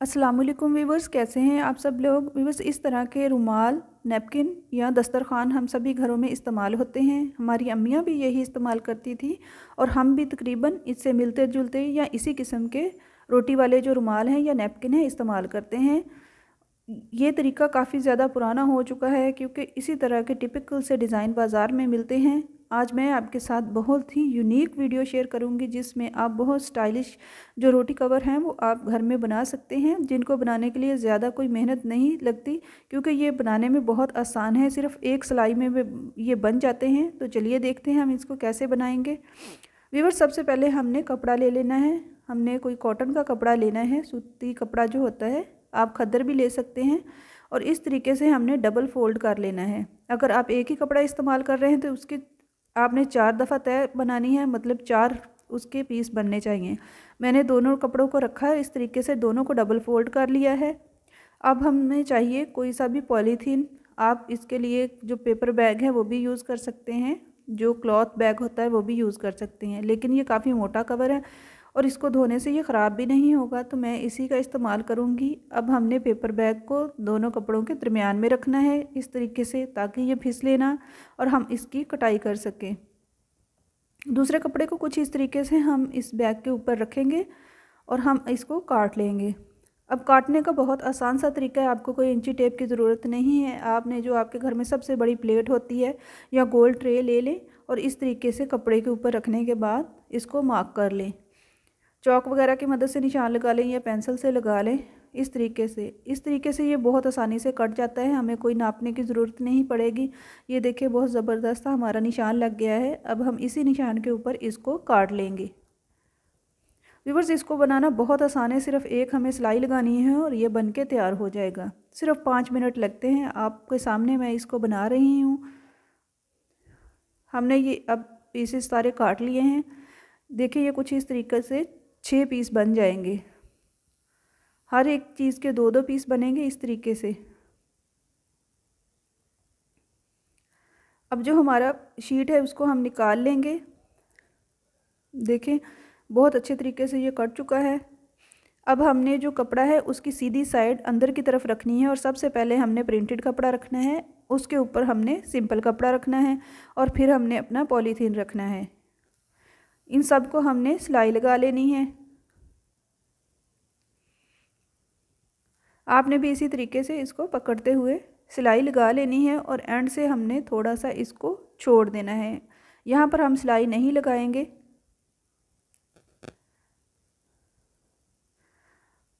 Aslam viewers कैसे हैं आप सब लोग वीवर्स इस तरह के रुमाल नैपकिन या दस्तरखान हम सभी घरों में इस्तेमाल होते हैं हमारी अम्मियाँ भी यही इस्तेमाल करती थी और हम भी तकरीबन इससे मिलते जुलते या इसी किस्म के रोटी वाले जो रुमाल हैं या नैपकिन हैं इस्तेमाल करते हैं ये तरीका काफ़ी ज़्यादा पुराना हो चुका है क्योंकि इसी तरह के टिपिकल से डिज़ाइन बाज़ार में मिलते हैं आज मैं आपके साथ बहुत ही यूनिक वीडियो शेयर करूंगी जिसमें आप बहुत स्टाइलिश जो रोटी कवर हैं वो आप घर में बना सकते हैं जिनको बनाने के लिए ज़्यादा कोई मेहनत नहीं लगती क्योंकि ये बनाने में बहुत आसान है सिर्फ एक सिलाई में ये बन जाते हैं तो चलिए देखते हैं हम इसको कैसे बनाएंगे वीवर सबसे पहले हमने कपड़ा ले लेना है हमने कोई कॉटन का कपड़ा लेना है सूती कपड़ा जो होता है आप खद्दर भी ले सकते हैं और इस तरीके से हमने डबल फोल्ड कर लेना है अगर आप एक ही कपड़ा इस्तेमाल कर रहे हैं तो उसके आपने चार दफ़ा तय बनानी है मतलब चार उसके पीस बनने चाहिए मैंने दोनों कपड़ों को रखा है इस तरीके से दोनों को डबल फोल्ड कर लिया है अब हमें चाहिए कोई सा भी पॉलीथीन आप इसके लिए जो पेपर बैग है वो भी यूज़ कर सकते हैं जो क्लॉथ बैग होता है वो भी यूज़ कर सकते हैं लेकिन ये काफ़ी मोटा कवर है और इसको धोने से ये ख़राब भी नहीं होगा तो मैं इसी का इस्तेमाल करूँगी अब हमने पेपर बैग को दोनों कपड़ों के दरमियान में रखना है इस तरीके से ताकि ये फिस लेना और हम इसकी कटाई कर सकें दूसरे कपड़े को कुछ इस तरीके से हम इस बैग के ऊपर रखेंगे और हम इसको काट लेंगे अब काटने का बहुत आसान सा तरीका है आपको कोई इंची टेप की ज़रूरत नहीं है आपने जो आपके घर में सबसे बड़ी प्लेट होती है या गोल ट्रे ले लें और इस तरीके से कपड़े के ऊपर रखने के बाद इसको मार्क कर लें चौक वगैरह की मदद से निशान लगा लें या पेंसिल से लगा लें इस तरीके से इस तरीके से ये बहुत आसानी से कट जाता है हमें कोई नापने की ज़रूरत नहीं पड़ेगी ये देखिए बहुत ज़बरदस्त हमारा निशान लग गया है अब हम इसी निशान के ऊपर इसको काट लेंगे व्यूवर्स इसको बनाना बहुत आसान है सिर्फ एक हमें सिलाई लगानी है और ये बन के तैयार हो जाएगा सिर्फ पाँच मिनट लगते हैं आपके सामने मैं इसको बना रही हूँ हमने ये अब पीसेस सारे काट लिए हैं देखिए ये कुछ इस तरीके से छः पीस बन जाएंगे हर एक चीज़ के दो दो पीस बनेंगे इस तरीके से अब जो हमारा शीट है उसको हम निकाल लेंगे देखें बहुत अच्छे तरीके से ये कट चुका है अब हमने जो कपड़ा है उसकी सीधी साइड अंदर की तरफ रखनी है और सबसे पहले हमने प्रिंटेड कपड़ा रखना है उसके ऊपर हमने सिंपल कपड़ा रखना है और फिर हमने अपना पॉलीथीन रखना है इन सब को हमने सिलाई लगा लेनी है आपने भी इसी तरीके से इसको पकड़ते हुए सिलाई लगा लेनी है और एंड से हमने थोड़ा सा इसको छोड़ देना है यहाँ पर हम सिलाई नहीं लगाएंगे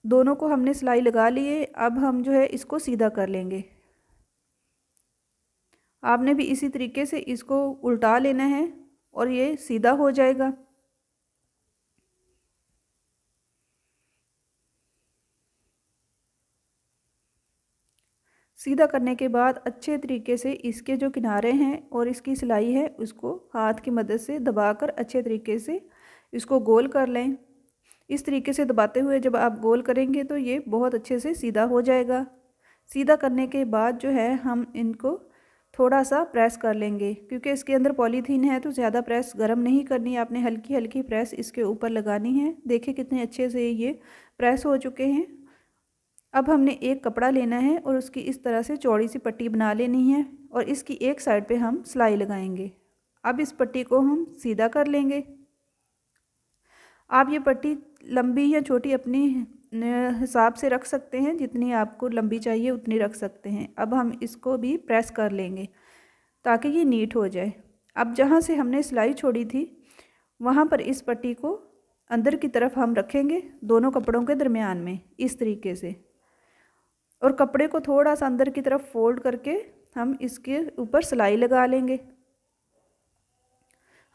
दोनों को हमने सिलाई लगा लिए अब हम जो है इसको सीधा कर लेंगे आपने भी इसी तरीके से इसको उल्टा लेना है और ये सीधा हो जाएगा सीधा करने के बाद अच्छे तरीके से इसके जो किनारे हैं और इसकी सिलाई है उसको हाथ की मदद से दबाकर अच्छे तरीके से इसको गोल कर लें इस तरीके से दबाते हुए जब आप गोल करेंगे तो ये बहुत अच्छे से सीधा हो जाएगा सीधा करने के बाद जो है हम इनको थोड़ा सा प्रेस कर लेंगे क्योंकि इसके अंदर पॉलीथीन है तो ज़्यादा प्रेस गर्म नहीं करनी आपने हल्की हल्की प्रेस इसके ऊपर लगानी है देखिए कितने अच्छे से ये प्रेस हो चुके हैं अब हमने एक कपड़ा लेना है और उसकी इस तरह से चौड़ी सी पट्टी बना लेनी है और इसकी एक साइड पे हम सिलाई लगाएंगे अब इस पट्टी को हम सीधा कर लेंगे आप ये पट्टी लंबी या छोटी अपनी हिसाब से रख सकते हैं जितनी आपको लंबी चाहिए उतनी रख सकते हैं अब हम इसको भी प्रेस कर लेंगे ताकि ये नीट हो जाए अब जहाँ से हमने सिलाई छोड़ी थी वहाँ पर इस पट्टी को अंदर की तरफ हम रखेंगे दोनों कपड़ों के दरमियान में इस तरीके से और कपड़े को थोड़ा सा अंदर की तरफ फोल्ड करके हम इसके ऊपर सिलाई लगा लेंगे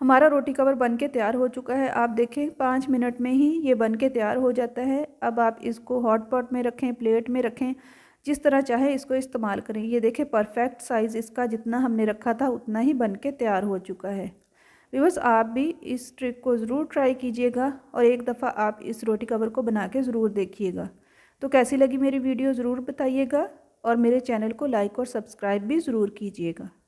हमारा रोटी कवर बन के तैयार हो चुका है आप देखें पाँच मिनट में ही ये बन के तैयार हो जाता है अब आप इसको हॉट पॉट में रखें प्लेट में रखें जिस तरह चाहे इसको इस्तेमाल करें ये देखें परफेक्ट साइज़ इसका जितना हमने रखा था उतना ही बन के तैयार हो चुका है व्यूवर्स आप भी इस ट्रिक को ज़रूर ट्राई कीजिएगा और एक दफ़ा आप इस रोटी कवर को बना के ज़रूर देखिएगा तो कैसी लगी मेरी वीडियो ज़रूर बताइएगा और मेरे चैनल को लाइक और सब्सक्राइब भी ज़रूर कीजिएगा